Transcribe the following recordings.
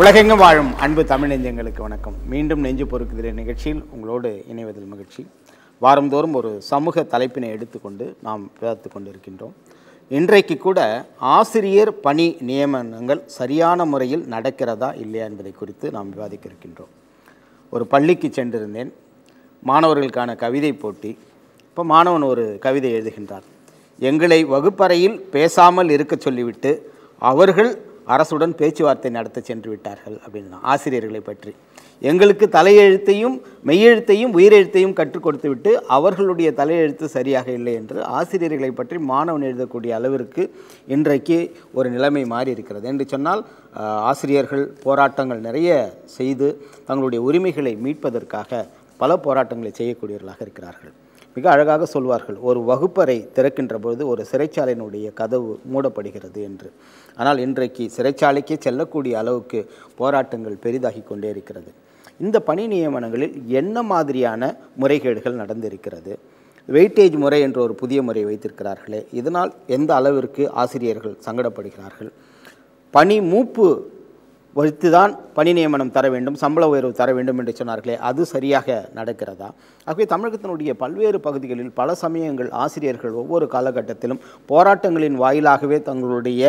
உலகெங்கும் வாழும் அன்பு தமிழ் நெஞ்சங்களுக்கு வணக்கம் மீண்டும் நெஞ்சு பொறுக்குதிரை நிகழ்ச்சியில் உங்களோடு இணைவதில் மகிழ்ச்சி வாரந்தோறும் ஒரு சமூக தலைப்பினை எடுத்துக்கொண்டு நாம் விவாதித்து கொண்டிருக்கின்றோம் இன்றைக்கு கூட ஆசிரியர் பணி நியமனங்கள் சரியான முறையில் நடக்கிறதா இல்லையா என்பதை குறித்து நாம் விவாதிக்க இருக்கின்றோம் ஒரு பள்ளிக்கு சென்றிருந்தேன் மாணவர்களுக்கான கவிதை போட்டி இப்போ மாணவன் ஒரு கவிதை எழுதுகின்றார் எங்களை வகுப்பறையில் பேசாமல் இருக்க சொல்லிவிட்டு அவர்கள் அரசுடன் பேச்சுவார்த்தை நடத்த சென்று விட்டார்கள் அப்படின்னா ஆசிரியர்களை பற்றி எங்களுக்கு தலையெழுத்தையும் மெய்யெழுத்தையும் உயிரெழுத்தையும் கற்றுக் கொடுத்து விட்டு அவர்களுடைய தலையெழுத்து சரியாக இல்லை என்று ஆசிரியர்களை பற்றி மாணவன் எழுதக்கூடிய அளவிற்கு இன்றைக்கு ஒரு நிலைமை மாறி இருக்கிறது என்று சொன்னால் ஆசிரியர்கள் போராட்டங்கள் நிறைய செய்து தங்களுடைய உரிமைகளை மீட்பதற்காக பல போராட்டங்களை செய்யக்கூடியவர்களாக இருக்கிறார்கள் மிக அழகாக சொல்வார்கள் ஒரு வகுப்பறை திறக்கின்ற பொழுது ஒரு சிறைச்சாலையினுடைய கதவு மூடப்படுகிறது என்று ஆனால் இன்றைக்கு சிறைச்சாலைக்கே செல்லக்கூடிய அளவுக்கு போராட்டங்கள் பெரிதாகி கொண்டே இருக்கிறது இந்த பணி நியமனங்களில் என்ன மாதிரியான முறைகேடுகள் நடந்திருக்கிறது வெயிட்டேஜ் முறை என்ற ஒரு புதிய முறை வைத்திருக்கிறார்களே இதனால் எந்த அளவிற்கு ஆசிரியர்கள் சங்கடப்படுகிறார்கள் பணி மூப்பு வைத்து தான் பணி நியமனம் தர வேண்டும் சம்பள உயர்வு தர வேண்டும் என்று சொன்னார்களே அது சரியாக நடக்கிறதா ஆகவே தமிழகத்தினுடைய பல்வேறு பகுதிகளில் பல சமயங்கள் ஆசிரியர்கள் ஒவ்வொரு காலகட்டத்திலும் போராட்டங்களின் வாயிலாகவே தங்களுடைய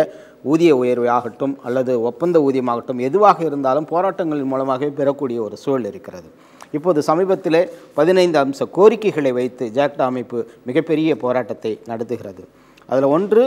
ஊதிய உயர்வு ஆகட்டும் அல்லது ஒப்பந்த ஊதியமாகட்டும் எதுவாக இருந்தாலும் போராட்டங்களின் மூலமாகவே பெறக்கூடிய ஒரு சூழல் இருக்கிறது இப்போது சமீபத்திலே பதினைந்து அம்ச கோரிக்கைகளை வைத்து ஜாக்டா அமைப்பு மிகப்பெரிய போராட்டத்தை நடத்துகிறது அதில் ஒன்று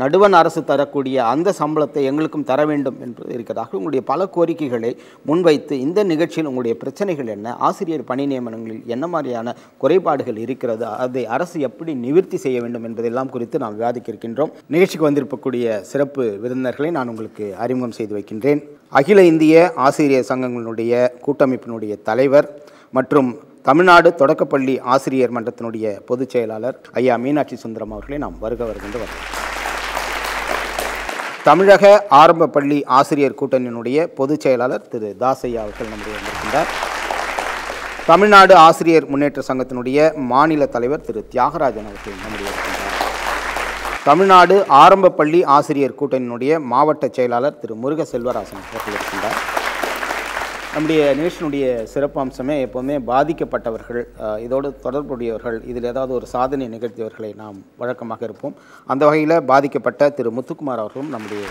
நடுவன் அரசு தரக்கூடிய அந்த சம்பளத்தை எங்களுக்கும் தர வேண்டும் என்று இருக்கிறதாக உங்களுடைய பல கோரிக்கைகளை முன்வைத்து இந்த நிகழ்ச்சியில் உங்களுடைய பிரச்சனைகள் என்ன ஆசிரியர் பணி நியமனங்களில் என்ன மாதிரியான குறைபாடுகள் இருக்கிறது அதை அரசு எப்படி நிவர்த்தி செய்ய வேண்டும் என்பதெல்லாம் குறித்து நாம் விவாதிக்க இருக்கின்றோம் நிகழ்ச்சிக்கு வந்திருக்கக்கூடிய சிறப்பு விருந்தினர்களை நான் உங்களுக்கு அறிமுகம் செய்து வைக்கின்றேன் அகில இந்திய ஆசிரியர் சங்கங்களுடைய கூட்டமைப்பினுடைய தலைவர் மற்றும் தமிழ்நாடு தொடக்கப்பள்ளி ஆசிரியர் மன்றத்தினுடைய பொதுச் செயலாளர் ஐயா மீனாட்சி சுந்தரம் அவர்களை நாம் வருக வருகின்ற வருகிறோம் தமிழக ஆரம்ப பள்ளி ஆசிரியர் கூட்டணியினுடைய பொதுச் செயலாளர் திரு தாசையா அவர்கள் நம்முடைய வந்திருக்கின்றார் தமிழ்நாடு ஆசிரியர் முன்னேற்ற சங்கத்தினுடைய மாநில தலைவர் திரு தியாகராஜன் அவர்கள் நம்முடைய இருக்கின்றார் தமிழ்நாடு ஆரம்ப பள்ளி ஆசிரியர் கூட்டணியினுடைய மாவட்ட செயலாளர் திரு முருக செல்வராசன் அவர்கள் இருக்கின்றார் நம்முடைய நிகழ்ச்சியினுடைய சிறப்பம்சமே எப்போவுமே பாதிக்கப்பட்டவர்கள் இதோடு தொடர்புடையவர்கள் இதில் ஏதாவது ஒரு சாதனை நிகழ்த்தியவர்களை நாம் வழக்கமாக இருப்போம் அந்த வகையில் பாதிக்கப்பட்ட திரு முத்துக்குமார் அவர்களும் நம்முடைய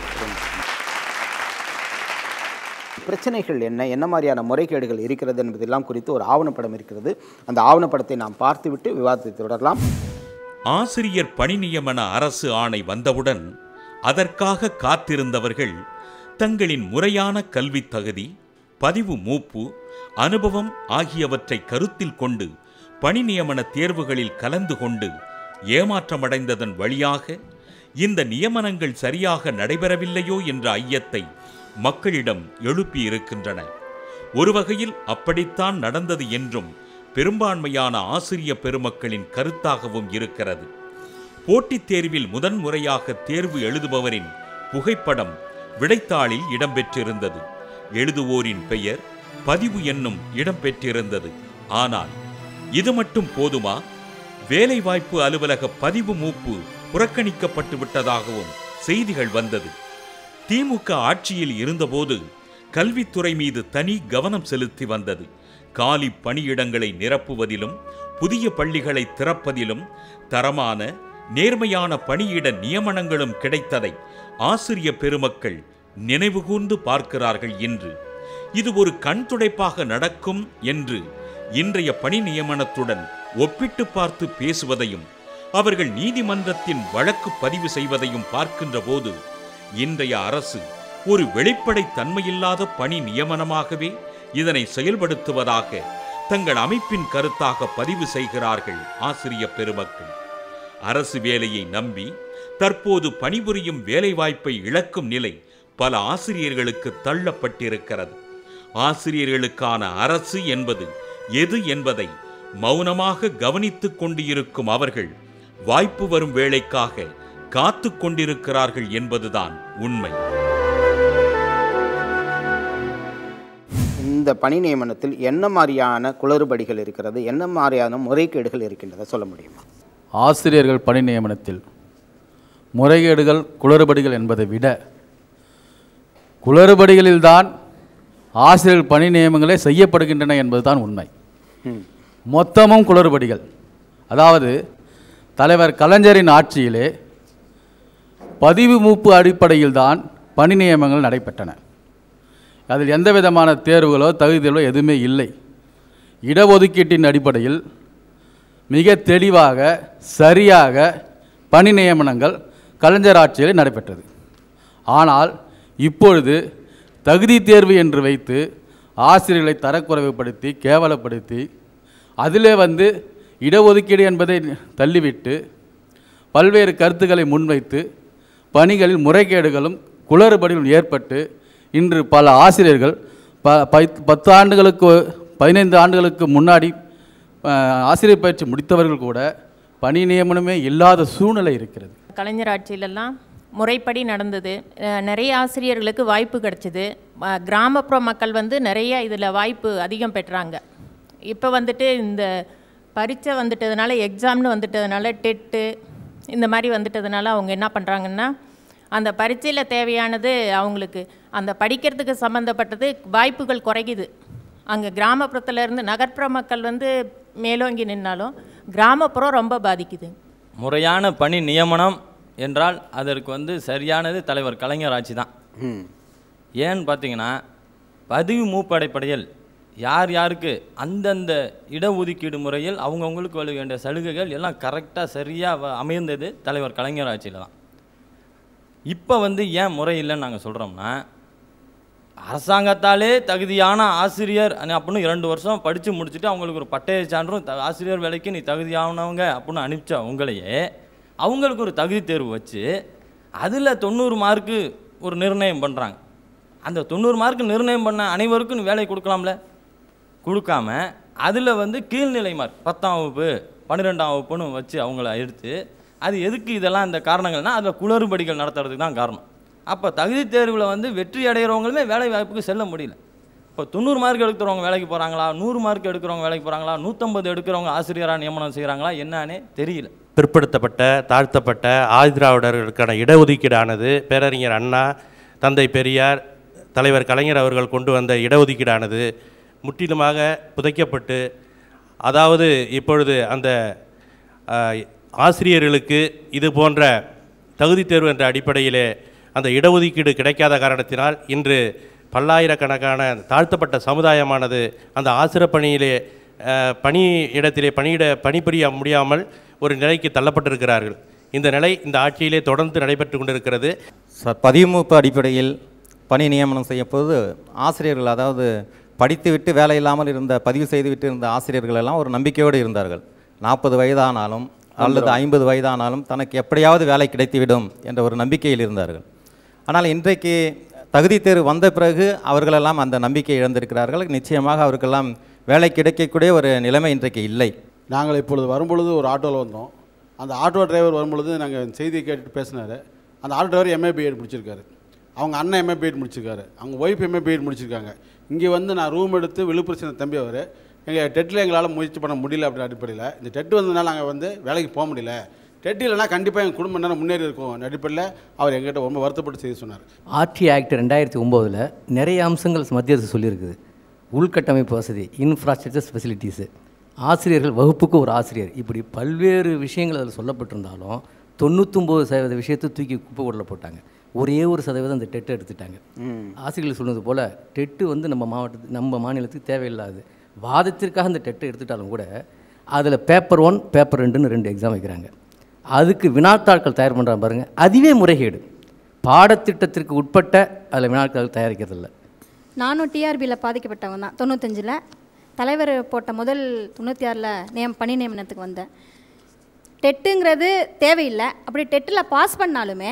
பிரச்சனைகள் என்ன என்ன மாதிரியான முறைகேடுகள் இருக்கிறது என்பதெல்லாம் குறித்து ஒரு ஆவணப்படம் இருக்கிறது அந்த ஆவணப்படத்தை நாம் பார்த்துவிட்டு விவாதத்தை தொடரலாம் ஆசிரியர் பணி நியமன அரசு ஆணை வந்தவுடன் அதற்காக காத்திருந்தவர்கள் தங்களின் முறையான கல்வித் தகுதி பதிவு மூப்பு அனுபவம் ஆகியவற்றை கருத்தில் கொண்டு பணி நியமன தேர்வுகளில் கலந்து கொண்டு ஏமாற்றமடைந்ததன் வழியாக இந்த நியமனங்கள் சரியாக நடைபெறவில்லையோ என்ற ஐயத்தை மக்களிடம் எழுப்பியிருக்கின்றன ஒரு வகையில் அப்படித்தான் நடந்தது என்றும் பெரும்பான்மையான ஆசிரிய பெருமக்களின் கருத்தாகவும் இருக்கிறது போட்டித் தேர்வில் முதன்முறையாக தேர்வு எழுதுபவரின் புகைப்படம் விடைத்தாளில் இடம்பெற்றிருந்தது எழுதுவோரின் பெயர் பதிவு என்னும் இடம் பெற்றிருந்தது ஆனால் இது மட்டும் போதுமா வேலைவாய்ப்பு அலுவலக பதிவு மூப்பு புறக்கணிக்கப்பட்டு விட்டதாகவும் செய்திகள் வந்தது திமுக ஆட்சியில் இருந்தபோது கல்வித்துறை மீது தனி கவனம் செலுத்தி வந்தது காலி பணியிடங்களை நிரப்புவதிலும் புதிய பள்ளிகளை திறப்பதிலும் தரமான நேர்மையான பணியிட நியமனங்களும் கிடைத்ததை ஆசிரிய பெருமக்கள் நினைவுகூர்ந்து பார்க்கிறார்கள் என்று இது ஒரு கண் துடைப்பாக நடக்கும் என்று இன்றைய பணி நியமனத்துடன் ஒப்பிட்டு பார்த்து பேசுவதையும் அவர்கள் நீதிமன்றத்தின் வழக்கு பதிவு செய்வதையும் பார்க்கின்ற போது இன்றைய அரசு ஒரு வெளிப்படை தன்மையில்லாத பணி நியமனமாகவே இதனை செயல்படுத்துவதாக தங்கள் அமைப்பின் கருத்தாக பதிவு செய்கிறார்கள் ஆசிரிய பெருமக்கள் அரசு வேலையை நம்பி தற்போது பணிபுரியும் வேலைவாய்ப்பை இழக்கும் நிலை பல ஆசிரியர்களுக்கு தள்ளப்பட்டிருக்கிறது ஆசிரியர்களுக்கான அரசு என்பது எது என்பதை மௌனமாக கவனித்து கொண்டிருக்கும் அவர்கள் வாய்ப்பு வரும் வேலைக்காக காத்து கொண்டிருக்கிறார்கள் என்பதுதான் உண்மை இந்த பணி நியமனத்தில் என்ன மாதிரியான குளறுபடிகள் இருக்கிறது என்ன மாதிரியான முறைகேடுகள் இருக்கின்றதை சொல்ல முடியுமா ஆசிரியர்கள் பணி நியமனத்தில் முறைகேடுகள் குளறுபடிகள் என்பதை விட குளறுபடிகளில்தான் ஆசிரியர்கள் பணி நியமங்களே செய்யப்படுகின்றன என்பதுதான் உண்மை மொத்தமும் குளறுபடிகள் அதாவது தலைவர் கலைஞரின் ஆட்சியிலே பதிவு மூப்பு அடிப்படையில் தான் பணி நியமனங்கள் நடைபெற்றன அதில் எந்த விதமான தேர்வுகளோ தகுதிகளோ எதுவுமே இல்லை இடஒதுக்கீட்டின் அடிப்படையில் மிக தெளிவாக சரியாக பணி நியமனங்கள் கலைஞர் ஆட்சியில் நடைபெற்றது ஆனால் இப்பொழுது தகுதி தேர்வு என்று வைத்து ஆசிரியர்களை தரக்குறைவுபடுத்தி கேவலப்படுத்தி அதிலே வந்து இடஒதுக்கீடு என்பதை தள்ளிவிட்டு பல்வேறு கருத்துக்களை முன்வைத்து பணிகளில் முறைகேடுகளும் குளறுபடியும் ஏற்பட்டு இன்று பல ஆசிரியர்கள் ப பத்து ஆண்டுகளுக்கு பதினைந்து ஆண்டுகளுக்கு முன்னாடி ஆசிரியர் பயிற்சி முடித்தவர்கள் கூட பணி நியமனமே இல்லாத சூழ்நிலை இருக்கிறது கலைஞர் ஆட்சியிலெல்லாம் முறைப்படி நடந்தது நிறைய ஆசிரியர்களுக்கு வாய்ப்பு கிடச்சிது கிராமப்புற மக்கள் வந்து நிறைய இதில் வாய்ப்பு அதிகம் பெற்றாங்க இப்போ வந்துட்டு இந்த பரீட்சை வந்துட்டதுனால எக்ஸாம்னு வந்துட்டதுனால டெட்டு இந்த மாதிரி வந்துட்டதுனால அவங்க என்ன பண்ணுறாங்கன்னா அந்த பரீட்சையில் தேவையானது அவங்களுக்கு அந்த படிக்கிறதுக்கு சம்மந்தப்பட்டது வாய்ப்புகள் குறைக்குது அங்கே கிராமப்புறத்துலேருந்து நகர்ப்புற மக்கள் வந்து மேலோங்கி நின்னாலும் கிராமப்புறம் ரொம்ப பாதிக்குது முறையான பணி நியமனம் என்றால் அதற்கு வந்து சரியானது தலைவர் கலைஞர் ஆட்சி தான் ஏன்னு பார்த்தீங்கன்னா பதிவு மூப்படைப்படையில் யார் யாருக்கு அந்தந்த இடஒதுக்கீடு முறையில் அவங்கவுங்களுக்கு வழி வேண்டிய சலுகைகள் எல்லாம் கரெக்டாக சரியாக அமைந்தது தலைவர் கலைஞர் ஆட்சியில் தான் இப்போ வந்து ஏன் முறை இல்லைன்னு நாங்கள் சொல்கிறோம்னா அரசாங்கத்தாலே தகுதியான ஆசிரியர் அப்படின்னு இரண்டு வருஷம் படித்து முடிச்சுட்டு அவங்களுக்கு ஒரு பட்டய சான்றும் ஆசிரியர் வேலைக்கு நீ தகுதியானவங்க அப்படின்னு அனுப்பிச்சா உங்களையே அவங்களுக்கு ஒரு தகுதி தேர்வு வச்சு அதில் தொண்ணூறு மார்க்கு ஒரு நிர்ணயம் பண்ணுறாங்க அந்த தொண்ணூறு மார்க்கு நிர்ணயம் பண்ண அனைவருக்கும் வேலை கொடுக்கலாம்ல கொடுக்காம அதில் வந்து கீழ்நிலை மார்க் பத்தாம் வகுப்பு பன்னிரெண்டாம் வகுப்புன்னு வச்சு அவங்கள எடுத்து அது எதுக்கு இதெல்லாம் இந்த காரணங்கள்னால் அதில் குளறுபடிகள் நடத்துறதுக்கு தான் காரணம் அப்போ தகுதி தேர்வில் வந்து வெற்றி அடைகிறவங்களுமே வேலை வாய்ப்புக்கு செல்ல முடியல இப்போ தொண்ணூறு மார்க் எடுக்கிறவங்க வேலைக்கு போகிறாங்களா நூறு மார்க் எடுக்கிறவங்க வேலைக்கு போகிறாங்களா நூற்றம்பது எடுக்கிறவங்க ஆசிரியராக நியமனம் செய்கிறாங்களா என்னன்னே தெரியல பிற்படுத்தப்பட்ட தாழ்த்தப்பட்ட திராவிடர்களுக்கான இடஒதுக்கீடானது பேரறிஞர் அண்ணா தந்தை பெரியார் தலைவர் கலைஞர் அவர்கள் கொண்டு வந்த இடஒதுக்கீடானது முற்றிலுமாக புதைக்கப்பட்டு அதாவது இப்பொழுது அந்த ஆசிரியர்களுக்கு இது போன்ற தகுதி தேர்வு என்ற அடிப்படையிலே அந்த இடஒதுக்கீடு கிடைக்காத காரணத்தினால் இன்று பல்லாயிரக்கணக்கான தாழ்த்தப்பட்ட சமுதாயமானது அந்த ஆசிரியர் பணியிலே பணி இடத்திலே பணியிட பணிபுரிய முடியாமல் ஒரு நிலைக்கு தள்ளப்பட்டிருக்கிறார்கள் இந்த நிலை இந்த ஆட்சியிலே தொடர்ந்து நடைபெற்று கொண்டிருக்கிறது பதிமுப்பு அடிப்படையில் பணி நியமனம் செய்யப்போது ஆசிரியர்கள் அதாவது படித்துவிட்டு வேலை இல்லாமல் இருந்த பதிவு செய்துவிட்டு இருந்த ஆசிரியர்கள் எல்லாம் ஒரு நம்பிக்கையோடு இருந்தார்கள் நாற்பது வயதானாலும் அல்லது ஐம்பது வயதானாலும் தனக்கு எப்படியாவது வேலை கிடைத்துவிடும் என்ற ஒரு நம்பிக்கையில் இருந்தார்கள் ஆனால் இன்றைக்கு தகுதி தேர்வு வந்த பிறகு அவர்களெல்லாம் அந்த நம்பிக்கை இழந்திருக்கிறார்கள் நிச்சயமாக அவர்களெல்லாம் வேலை கிடைக்கக்கூடிய ஒரு நிலைமை இன்றைக்கு இல்லை நாங்கள் இப்பொழுது வரும்பொழுது ஒரு ஆட்டோவில் வந்தோம் அந்த ஆட்டோ டிரைவர் வரும்பொழுது நாங்கள் செய்தியை கேட்டுட்டு பேசினார் அந்த ஆட்டோ டிரைவர் எம்ஏ பிஎட் முடிச்சிருக்காரு அவங்க அண்ணன் எம்ஏ பிஎட் முடிச்சிருக்காரு அவங்க ஒய்ஃப் எம்ஏ பிஎட் முடிச்சிருக்காங்க இங்கே வந்து நான் ரூம் எடுத்து விழுப்புரம் சேர்ந்த தம்பி அவர் எங்கள் டெட்டில் எங்களால் முயற்சி பண்ண முடியல அப்படி அடிப்படையில் இந்த டெட்டு வந்ததுனால நாங்கள் வந்து வேலைக்கு போக முடியல டெட் கண்டிப்பாக எங்கள் குடும்பம் நேரம் முன்னேறி இருக்கும் அடிப்படையில் அவர் எங்கிட்ட ரொம்ப வருத்தப்பட்டு செய்ய சொன்னார் ஆர்டி ஆக்ட் ரெண்டாயிரத்தி ஒம்போதில் நிறைய அம்சங்கள் மத்திய அரசு சொல்லியிருக்குது உள்கட்டமைப்பு வசதி இன்ஃப்ராஸ்ட்ரக்சர் ஃபெசிலிட்டிஸு ஆசிரியர்கள் வகுப்புக்கு ஒரு ஆசிரியர் இப்படி பல்வேறு விஷயங்கள் அதில் சொல்லப்பட்டிருந்தாலும் தொண்ணூற்றொம்பது சதவீத விஷயத்தை தூக்கி குப்பை உடல போட்டாங்க ஒரே ஒரு சதவீதம் அந்த டெட்டை எடுத்துட்டாங்க ஆசிரியர்கள் சொன்னது போல் டெட்டு வந்து நம்ம மாவட்டத்துக்கு நம்ம மாநிலத்துக்கு தேவையில்லாது வாதத்திற்காக அந்த டெட்டை எடுத்துட்டாலும் கூட அதில் பேப்பர் ஒன் பேப்பர் ரெண்டுன்னு ரெண்டு எக்ஸாம் வைக்கிறாங்க அதுக்கு வினாத்தாட்கள் தயார் பண்ணுறாங்க பாருங்கள் அதுவே முறைகேடு பாடத்திட்டத்திற்கு உட்பட்ட அதில் வினாத்தாட்கள் தயாரிக்கிறதில்ல நானும் டிஆர்பியில் பாதிக்கப்பட்டவங்க தான் தொண்ணூத்தஞ்சில் தலைவர் போட்ட முதல் தொண்ணூற்றி ஆறில் நேம் பணி நியமனத்துக்கு வந்தேன் டெட்டுங்கிறது தேவையில்லை அப்படி டெட்டில் பாஸ் பண்ணாலுமே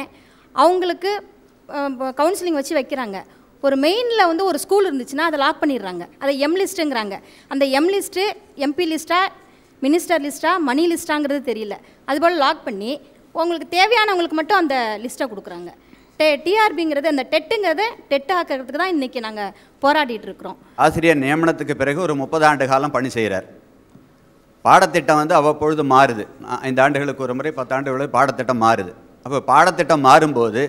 அவங்களுக்கு கவுன்சிலிங் வச்சு வைக்கிறாங்க ஒரு மெயினில் வந்து ஒரு ஸ்கூல் இருந்துச்சுன்னா அதை லாக் பண்ணிடுறாங்க அதை எம் லிஸ்ட்டுங்கிறாங்க அந்த எம் லிஸ்ட்டு எம்பி லிஸ்ட்டாக மினிஸ்டர் லிஸ்ட்டாக மணி லிஸ்ட்டாங்கிறது தெரியல அதுபோல் லாக் பண்ணி உங்களுக்கு தேவையானவங்களுக்கு மட்டும் அந்த லிஸ்ட்டை கொடுக்குறாங்க டெ டிஆர்பிங்கிறது அந்த டெட்டுங்கிறத டெட் ஆக்கிறதுக்கு தான் இன்றைக்கி நாங்கள் போராடிட்டு இருக்கிறோம் ஆசிரியர் நியமனத்துக்கு பிறகு ஒரு முப்பது ஆண்டு காலம் பணி செய்கிறார் பாடத்திட்டம் வந்து அவ்வப்பொழுது மாறுது ஐந்து ஆண்டுகளுக்கு ஒரு முறை பத்தாண்டுகளுக்கு பாடத்திட்டம் மாறுது அப்போ பாடத்திட்டம் மாறும்போது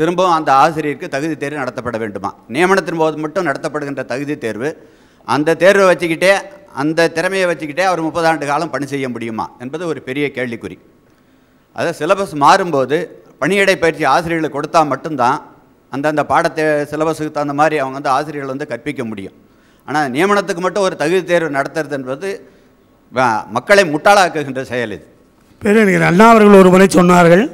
திரும்பவும் அந்த ஆசிரியருக்கு தகுதி தேர்வு நடத்தப்பட வேண்டுமா நியமனத்தின் போது மட்டும் நடத்தப்படுகின்ற தகுதி தேர்வு அந்த தேர்வை வச்சுக்கிட்டே அந்த திறமையை வச்சுக்கிட்டே அவர் முப்பது ஆண்டு காலம் பணி செய்ய முடியுமா என்பது ஒரு பெரிய கேள்விக்குறி அதாவது சிலபஸ் மாறும்போது பணியிடை பயிற்சி ஆசிரியர்களை கொடுத்தா மட்டும்தான் அந்தந்த பாடத்தை சிலபஸுக்கு தகுந்த மாதிரி அவங்க வந்து ஆசிரியர்கள் வந்து கற்பிக்க முடியும் ஆனால் நியமனத்துக்கு மட்டும் ஒரு தகுதி தேர்வு நடத்துறது என்பது மக்களை முட்டாளாக்குகின்ற செயல் இது பேரறிஞர் அண்ணா அவர்கள் ஒரு முறை சொன்னார்கள்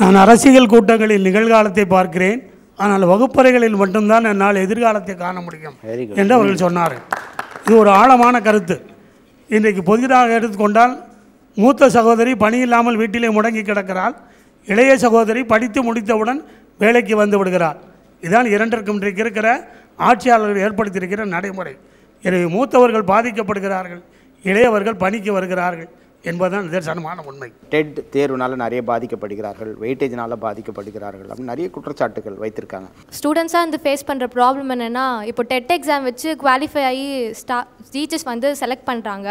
நான் அரசியல் கூட்டங்களில் நிகழ்காலத்தை பார்க்கிறேன் ஆனால் வகுப்பறைகளில் மட்டும்தான் என்னால் எதிர்காலத்தை காண முடியும் என்று அவர்கள் சொன்னார்கள் இது ஒரு ஆழமான கருத்து இன்றைக்கு புதிதாக எடுத்துக்கொண்டால் மூத்த சகோதரி பணி இல்லாமல் வீட்டிலே முடங்கி கிடக்கிறாள் இளைய சகோதரி படித்து முடித்தவுடன் வேலைக்கு வந்து விடுகிறார் இதான் இரண்டிற்கும் இன்றைக்கு இருக்கிற ஆட்சியாளர்கள் ஏற்படுத்தியிருக்கிற நடைமுறை எனவே மூத்தவர்கள் பாதிக்கப்படுகிறார்கள் இளையவர்கள் பணிக்கு வருகிறார்கள் என்பதுதான் நிதர்சனமான உண்மை டெட் தேர்வுனால நிறைய பாதிக்கப்படுகிறார்கள் வெயிட்டேஜ்னால பாதிக்கப்படுகிறார்கள் அப்படின்னு நிறைய குற்றச்சாட்டுகள் வைத்திருக்காங்க ஸ்டூடெண்ட்ஸாக வந்து ஃபேஸ் பண்ணுற ப்ராப்ளம் என்னென்னா இப்போ டெட் எக்ஸாம் வச்சு குவாலிஃபை ஆகி ஸ்டா டீச்சர்ஸ் வந்து செலக்ட் பண்ணுறாங்க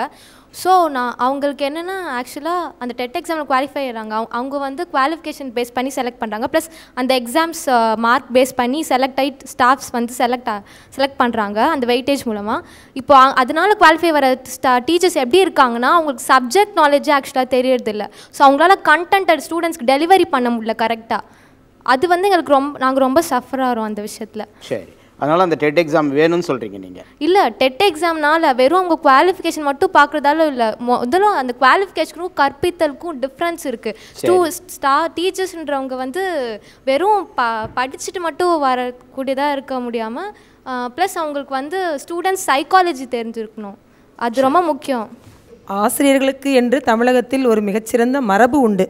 ஸோ நான் அவங்களுக்கு என்னென்னா ஆக்சுவலாக அந்த டெட் எக்ஸாமில் குவாலிஃபை ஆகிறாங்க அவங்க வந்து குவாலிஃபிகேஷன் பேஸ் பண்ணி செலக்ட் பண்ணுறாங்க ப்ளஸ் அந்த எக்ஸாம்ஸ் மார்க் பேஸ் பண்ணி செலக்ட் ஆகி ஸ்டாஃப்ஸ் வந்து செலக்ட் செலக்ட் பண்ணுறாங்க அந்த வெயிட்டேஜ் மூலமாக இப்போ அதனால குவாலிஃபை வர ஸ்டா டீச்சர்ஸ் எப்படி இருக்காங்கன்னா அவங்களுக்கு சப்ஜெக்ட் நாலேஜே ஆக்சுவலாக தெரியறதில்ல ஸோ அவங்களால கண்டென்ட் ஸ்டூடெண்ட்ஸ்க்கு டெலிவரி பண்ண முடியல கரெக்டாக அது வந்து எங்களுக்கு ரொம்ப நாங்கள் ரொம்ப சஃபர் ஆகிறோம் அந்த விஷயத்தில் சரி அதனால் அந்த டெட் எக்ஸாம் வேணும்னு சொல்கிறீங்க நீங்கள் இல்லை டெட் எக்ஸாம்னால வெறும் அவங்க குவாலிஃபிகேஷன் மட்டும் பார்க்குறதால இல்லை முதல்ல அந்த குவாலிஃபிகேஷனுக்கும் கற்பித்தலுக்கும் டிஃப்ரென்ஸ் இருக்குது ஸ்டூ ஸ்டா டீச்சர்ஸ்ன்றவங்க வந்து வெறும் ப படிச்சுட்டு மட்டும் வரக்கூடியதாக இருக்க முடியாமல் ப்ளஸ் அவங்களுக்கு வந்து ஸ்டூடெண்ட்ஸ் சைக்காலஜி தெரிஞ்சிருக்கணும் அது ரொம்ப முக்கியம் ஆசிரியர்களுக்கு என்று தமிழகத்தில் ஒரு மிகச்சிறந்த மரபு உண்டு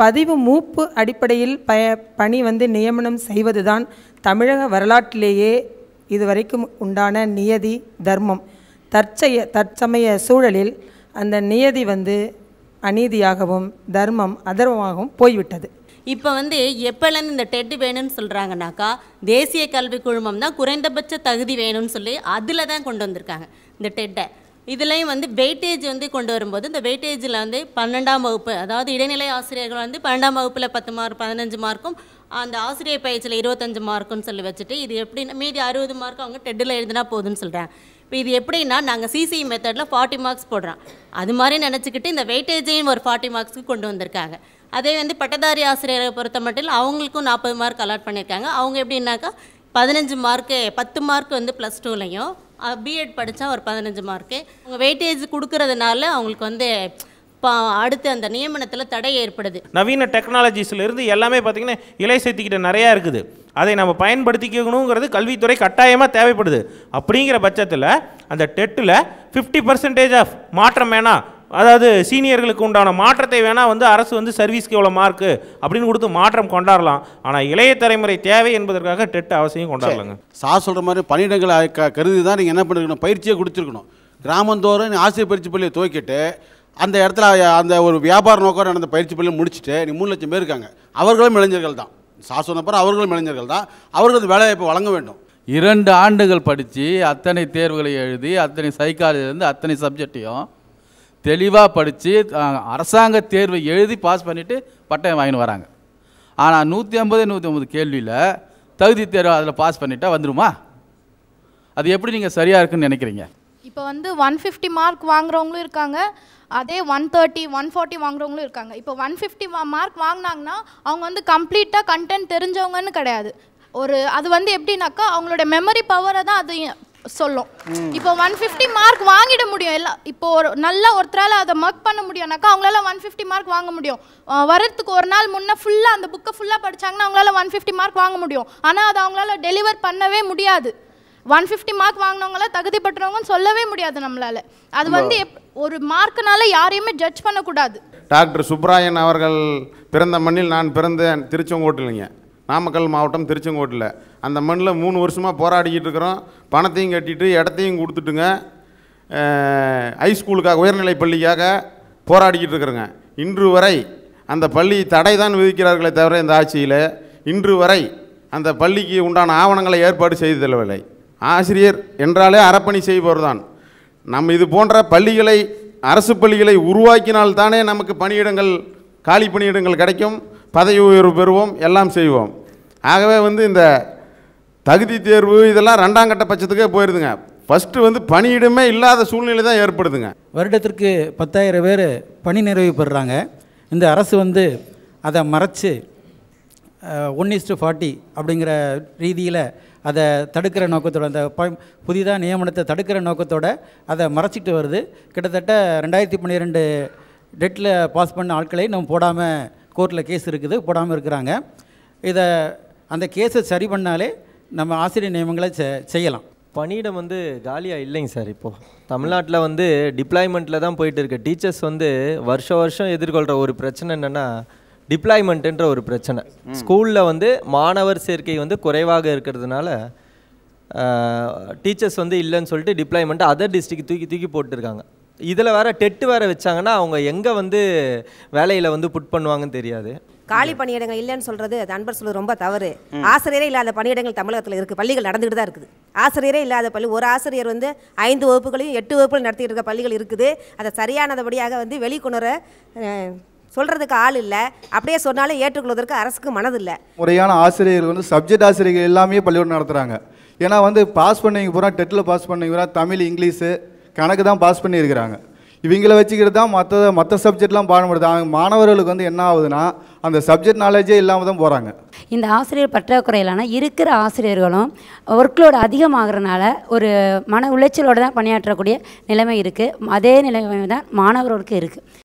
பதிவு மூப்பு அடிப்படையில் ப பணி வந்து நியமனம் செய்வதுதான் தமிழக வரலாற்றிலேயே இதுவரைக்கும் உண்டான நியதி தர்மம் தற்செய தற்சமய சூழலில் அந்த நியதி வந்து அநீதியாகவும் தர்மம் அதர்மமாகவும் போய்விட்டது இப்போ வந்து எப்போலேருந்து இந்த டெட்டு வேணும்னு சொல்கிறாங்கனாக்கா தேசிய கல்வி குழுமம் தான் குறைந்தபட்ச தகுதி வேணும்னு சொல்லி அதில் தான் கொண்டு வந்திருக்காங்க இந்த டெட்டை இதுலேயும் வந்து வெயிட்டேஜ் வந்து கொண்டு வரும்போது இந்த வெயிட்டேஜில் வந்து பன்னெண்டாம் வகுப்பு அதாவது இடைநிலை ஆசிரியர்கள் வந்து பன்னெண்டாம் வகுப்பில் பத்து மார்க் பதினஞ்சு மார்க்கும் அந்த ஆசிரியர் பயிற்சியில் இருபத்தஞ்சு மார்க்குன்னு சொல்லி வச்சுட்டு இது எப்படின்னா மீதி அறுபது மார்க் அவங்க டெட்டில் எழுதினா போதுன்னு சொல்கிறேன் இப்போ இது எப்படின்னா நாங்கள் சிசிஇ மெத்தடில் ஃபார்ட்டி மார்க்ஸ் போடுறோம் அது மாதிரி நினச்சிக்கிட்டு இந்த வெயிட்டேஜையும் ஒரு ஃபார்ட்டி மார்க்ஸ்க்கு கொண்டு வந்திருக்காங்க அதே வந்து பட்டதாரி ஆசிரியரை பொறுத்த மட்டும் அவங்களுக்கும் நாற்பது மார்க் அலாட் பண்ணியிருக்காங்க அவங்க எப்படின்னாக்கா பதினஞ்சு மார்க்கு பத்து மார்க் வந்து ப்ளஸ் டூலையும் பிஎட் படித்தா ஒரு பதினஞ்சு மார்க்கு அவங்க வெயிட்டேஜ் கொடுக்கறதுனால அவங்களுக்கு வந்து அடுத்து அந்த நியமனத்தில் தடை ஏற்படுது நவீன டெக்னாலஜிஸ்லேருந்து எல்லாமே பார்த்திங்கன்னா இலை சேர்த்திக்கிட்ட நிறையா இருக்குது அதை நம்ம பயன்படுத்திக்கணுங்கிறது கல்வித்துறை கட்டாயமாக தேவைப்படுது அப்படிங்கிற பட்சத்தில் அந்த டெட்டில் ஃபிஃப்டி பர்சன்டேஜ் ஆஃப் மாற்றம் வேணாம் அதாவது சீனியர்களுக்கு உண்டான மாற்றத்தை வேணால் வந்து அரசு வந்து சர்வீஸ்க்கு எவ்வளோ மார்க்கு அப்படின்னு கொடுத்து மாற்றம் கொண்டாடலாம் ஆனால் இளைய தலைமுறை தேவை என்பதற்காக டெட் அவசியம் கொண்டாடலாங்க சா சொல்கிற மாதிரி பணியிடங்களை கருதி தான் நீங்கள் என்ன பண்ணிருக்கணும் பயிற்சியை கொடுத்துருக்கணும் கிராமந்தோறும் ஆசிரியர் பயிற்சி பள்ளியை துவக்கிட்டு அந்த இடத்துல அந்த ஒரு வியாபார நோக்கம் நடந்த பயிற்சி பள்ளியை முடிச்சுட்டு நீ மூணு லட்சம் பேர் இருக்காங்க அவர்களும் இளைஞர்கள் தான் சா சொன்னப்பறம் அவர்களும் இளைஞர்கள் தான் அவர்களுக்கு வேலைவாய்ப்பு வழங்க வேண்டும் இரண்டு ஆண்டுகள் படித்து அத்தனை தேர்வுகளை எழுதி அத்தனை சைக்காலஜிலேருந்து அத்தனை சப்ஜெக்டையும் தெளிவாக படித்து அரசாங்க தேர்வை எழுதி பாஸ் பண்ணிவிட்டு பட்டயம் வாங்கின்னு வராங்க ஆனால் நூற்றி ஐம்பது நூற்றி ஐம்பது கேள்வியில் தகுதி தேர்வு அதில் பாஸ் பண்ணிட்டா வந்துடுமா அது எப்படி நீங்கள் சரியாக இருக்குன்னு நினைக்கிறீங்க இப்போ வந்து ஒன் ஃபிஃப்டி மார்க் வாங்குறவங்களும் இருக்காங்க அதே ஒன் தேர்ட்டி ஒன் ஃபார்ட்டி வாங்குறவங்களும் இருக்காங்க இப்போ ஒன் ஃபிஃப்டி மார்க் வாங்கினாங்கன்னா அவங்க வந்து கம்ப்ளீட்டாக கண்டென்ட் தெரிஞ்சவங்கன்னு கிடையாது ஒரு அது வந்து எப்படின்னாக்கா அவங்களோட மெமரி பவரை தான் அது சொல்லும் இப்போ ஒன் ஃபிஃப்டி மார்க் வாங்கிட முடியும் எல்லாம் இப்போ ஒரு நல்ல ஒருத்தரால் அதை மார்க் பண்ண முடியும்னாக்கா அவங்களால ஒன் ஃபிஃப்டி மார்க் வாங்க முடியும் வரத்துக்கு ஒரு நாள் முன்னே ஃபுல்லாக அந்த புக்கை ஃபுல்லாக படித்தாங்கன்னா அவங்களால ஒன் ஃபிஃப்டி மார்க் வாங்க முடியும் ஆனால் அதை அவங்களால டெலிவர் பண்ணவே முடியாது ஒன் ஃபிஃப்டி மார்க் வாங்கினவங்கள தகுதி பெற்றவங்கன்னு சொல்லவே முடியாது நம்மளால் அது வந்து ஒரு மார்க்குனால யாரையுமே ஜட்ஜ் பண்ணக்கூடாது டாக்டர் சுப்ராயன் அவர்கள் பிறந்த மண்ணில் நான் பிறந்த திருச்செங்கோட்டில்லைங்க நாமக்கல் மாவட்டம் திருச்செங்கோட்டில் அந்த மண்ணில் மூணு வருஷமாக போராடிக்கிட்டு இருக்கிறோம் பணத்தையும் கட்டிட்டு இடத்தையும் கொடுத்துட்டுங்க ஹைஸ்கூலுக்காக உயர்நிலை பள்ளிக்காக போராடிக்கிட்டு இருக்கிறோங்க இன்று வரை அந்த பள்ளி தடை தான் விதிக்கிறார்களே தவிர இந்த ஆட்சியில் இன்று வரை அந்த பள்ளிக்கு உண்டான ஆவணங்களை ஏற்பாடு செய்து தரவில்லை ஆசிரியர் என்றாலே அறப்பணி செய்பவர் தான் நம்ம இது போன்ற பள்ளிகளை அரசு பள்ளிகளை உருவாக்கினால்தானே நமக்கு பணியிடங்கள் காலி பணியிடங்கள் கிடைக்கும் பதவி உயர்வு பெறுவோம் எல்லாம் செய்வோம் ஆகவே வந்து இந்த தகுதி தேர்வு இதெல்லாம் ரெண்டாம் கட்ட பட்சத்துக்கே போயிருதுங்க ஃபஸ்ட்டு வந்து பணியிடமே இல்லாத சூழ்நிலை தான் ஏற்படுதுங்க வருடத்திற்கு பத்தாயிரம் பேர் பணி நிறைவு பெறுறாங்க இந்த அரசு வந்து அதை மறைச்சு ஒன் இஸ்டு ஃபார்ட்டி அப்படிங்கிற ரீதியில் அதை தடுக்கிற நோக்கத்தோட அந்த ப புதிதாக நியமனத்தை தடுக்கிற நோக்கத்தோட அதை மறைச்சிட்டு வருது கிட்டத்தட்ட ரெண்டாயிரத்தி பன்னிரெண்டு டெட்டில் பாஸ் பண்ண ஆட்களை நம்ம போடாமல் கோர்ட்டில் கேஸ் இருக்குது போடாமல் இருக்கிறாங்க இதை அந்த கேஸை சரி பண்ணாலே நம்ம ஆசிரியர் நியமங்களை செய்யலாம் பணியிடம் வந்து காலியாக இல்லைங்க சார் இப்போது தமிழ்நாட்டில் வந்து டிப்ளாய்மெண்ட்டில் தான் போயிட்டு இருக்க டீச்சர்ஸ் வந்து வருஷம் வருஷம் எதிர்கொள்கிற ஒரு பிரச்சனை என்னென்னா டிப்ளாய்மெண்ட்டுன்ற ஒரு பிரச்சனை ஸ்கூலில் வந்து மாணவர் சேர்க்கை வந்து குறைவாக இருக்கிறதுனால டீச்சர்ஸ் வந்து இல்லைன்னு சொல்லிட்டு டிப்ளாய்மெண்ட்டு அதர் டிஸ்ட்ரிக் தூக்கி தூக்கி போட்டுருக்காங்க இதில் வேறு டெட்டு வேறு வச்சாங்கன்னா அவங்க எங்கே வந்து வேலையில் வந்து புட் பண்ணுவாங்கன்னு தெரியாது காலி பணியிடங்கள் இல்லைன்னு சொல்றது அது அன்பர் சொல்றது ரொம்ப தவறு ஆசிரியரே இல்லாத பணியிடங்கள் தமிழகத்தில் இருக்கு பள்ளிகள் நடந்துகிட்டு தான் இருக்குது ஆசிரியரே இல்லாத பள்ளி ஒரு ஆசிரியர் வந்து ஐந்து வகுப்புகளையும் எட்டு வகுப்புகள் நடத்திட்டு இருக்க பள்ளிகள் இருக்குது அதை சரியானதபடியாக வந்து வெளிக்கொணர சொல்கிறதுக்கு ஆள் இல்லை அப்படியே சொன்னாலும் ஏற்றுக்கொள்வதற்கு அரசுக்கு மனதில்லை முறையான ஆசிரியர்கள் வந்து சப்ஜெக்ட் ஆசிரியர்கள் எல்லாமே பள்ளிக்கூடம் நடத்துகிறாங்க ஏன்னா வந்து பாஸ் பண்ணிங்க பூரா டெட்டில் பாஸ் பண்ணிங்க பூரா தமிழ் இங்கிலீஷு கணக்கு தான் பாஸ் பண்ணியிருக்கிறாங்க இவங்கள வச்சுக்கிட்டு தான் மற்ற மற்ற சப்ஜெக்ட்லாம் பாடப்படுது அவங்க மாணவர்களுக்கு வந்து என்ன ஆகுதுன்னா அந்த சப்ஜெக்ட் நாலேஜே இல்லாமல் தான் போகிறாங்க இந்த ஆசிரியர் பற்றாக்குறை இருக்கிற ஆசிரியர்களும் ஒர்க்லோடு அதிகமாகிறனால ஒரு மன உளைச்சலோடு தான் பணியாற்றக்கூடிய நிலைமை இருக்குது அதே நிலைமை தான் மாணவர்களுக்கு இருக்குது